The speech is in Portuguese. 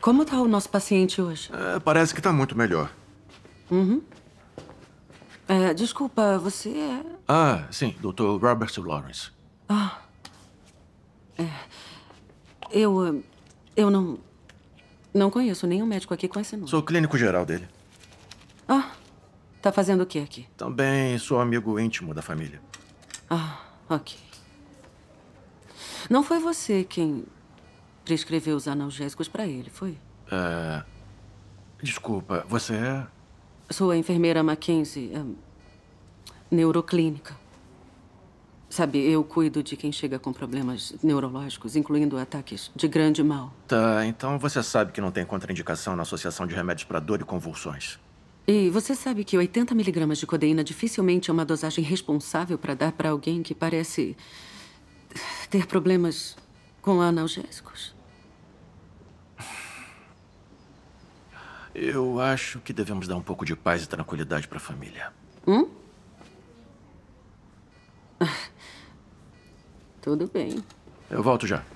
Como está o nosso paciente hoje? É, parece que está muito melhor. Uhum. É, desculpa, você é... Ah, sim, Dr. Robert Lawrence. Ah. É. Eu... Eu não... Não conheço nenhum médico aqui com esse nome. Sou clínico geral dele. Ah, tá fazendo o que aqui? Também sou amigo íntimo da família. Ah, ok. Não foi você quem prescreveu os analgésicos para ele, foi? É... Desculpa, você é? Sou a enfermeira Mackenzie, é... neuroclínica. Sabe, eu cuido de quem chega com problemas neurológicos, incluindo ataques de grande mal. Tá, então você sabe que não tem contraindicação na associação de remédios para dor e convulsões. E você sabe que 80 miligramas de codeína dificilmente é uma dosagem responsável para dar para alguém que parece ter problemas com analgésicos. Eu acho que devemos dar um pouco de paz e tranquilidade para a família. Hum? Tudo bem. Eu volto já.